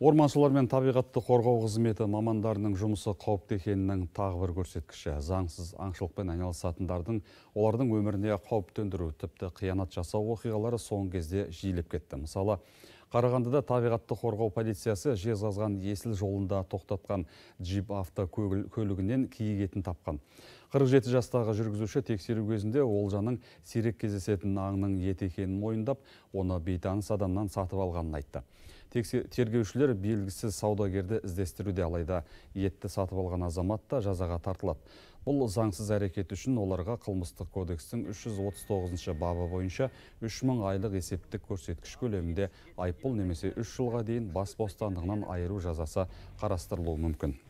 орманшылар мен табиғатты қорғау қызметі мамандарының жұмысы қауіпті екенінің тағы бір көрсеткіші заңсыз аңшылықпен айналысатындардың олардың өміріне қауіп төндіру тіпті қиянат жасау оқиғалары соңғы кезде жиілеп кетті мысалы қарағандыда табиғатты қорғау полициясы жезқазған есіл жолында тоқтатқан джип автокөлігінен киік етін тапқан қырық жеті жастағы жүргізуші тексеру кезінде олжаның сирек кездесетін аңның еті екенін мойындап оны бейтаныс адамнан сатып алғанын айтты тергеушілер белгісіз саудагерді іздестіруде алайда етті сатып алған азамат та жазаға тартылады бұл заңсыз әрекет үшін оларға қылмыстық кодекстің 339 жүз отыз тоғызыншы бабы бойынша үш мың айлық есептік көрсеткіш көлемінде айыппұл немесе үш жылға дейін бас бостандығынан айыру жазасы қарастырылуы мүмкін